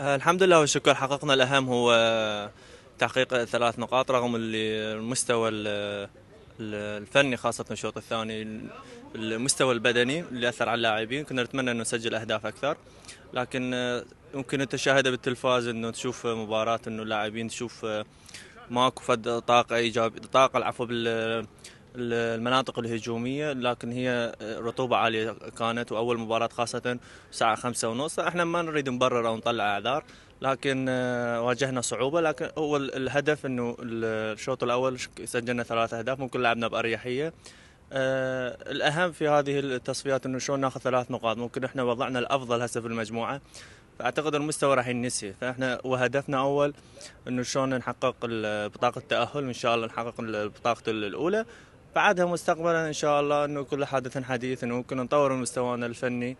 الحمد لله والشكر حققنا الأهم هو تحقيق ثلاث نقاط رغم المستوى الفني خاصة الشوط الثاني المستوى البدني اللي أثر على اللاعبين كنا نتمنى أنه نسجل أهداف أكثر لكن يمكن أنت تشاهدها بالتلفاز أنه تشوف مباراة أنه اللاعبين تشوف ماكو فد طاقة إيجابية طاقة العفو المناطق الهجومية لكن هي رطوبة عالية كانت وأول مباراة خاصة الساعة خمسة ونص احنا ما نريد نبرر أو نطلع أعذار لكن آه، واجهنا صعوبة لكن هو الهدف أنه الشوط الأول سجلنا ثلاث أهداف ممكن لعبنا بأريحية آه، الأهم في هذه التصفيات أنه شلون ناخذ ثلاث نقاط ممكن احنا وضعنا الأفضل هسه في المجموعة فاعتقد المستوى راح ينسي فاحنا وهدفنا اول انه شلون نحقق بطاقه التاهل وان شاء الله نحقق البطاقه الاولى بعدها مستقبلا ان شاء الله انه كل حادث حديث انه ممكن نطور من مستوانا الفني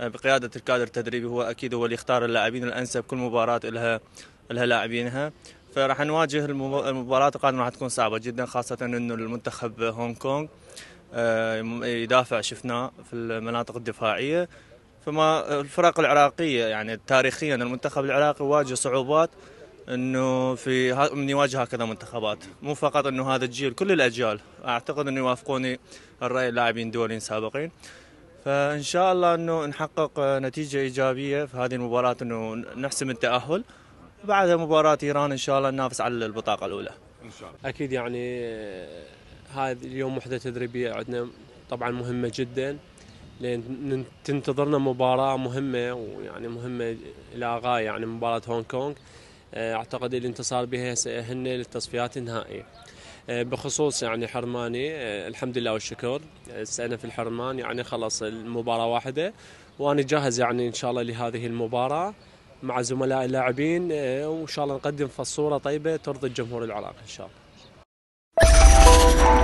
آه، بقياده الكادر التدريبي هو اكيد هو اللي يختار اللاعبين الانسب كل مباراه لها لها لاعبينها فراح نواجه المباراه القادمه راح تكون صعبه جدا خاصه انه المنتخب هونغ كونغ آه، يدافع شفناه في المناطق الدفاعيه فما الفرق العراقيه يعني تاريخيا المنتخب العراقي واجه صعوبات انه في من يواجه هكذا منتخبات مو فقط انه هذا الجيل كل الاجيال اعتقد انه يوافقوني الراي اللاعبين دوليين سابقين فان شاء الله انه نحقق نتيجه ايجابيه في هذه المباراه انه نحسم التاهل بعدها مباراه ايران ان شاء الله ننافس على البطاقه الاولى ان شاء الله اكيد يعني آه، هذا اليوم وحده تدريبيه عندنا طبعا مهمه جدا لان تنتظرنا مباراه مهمه ويعني مهمه الى غايه يعني مباراه هونغ كونغ آه، اعتقد الانتصار بها سيأهلنا للتصفيات النهائيه. آه، بخصوص يعني حرماني آه، الحمد لله والشكر انا في الحرمان يعني خلص المباراه واحده وانا جاهز يعني ان شاء الله لهذه المباراه مع زملاء اللاعبين وان شاء الله نقدم فصوره طيبه ترضي الجمهور العراقي ان شاء الله.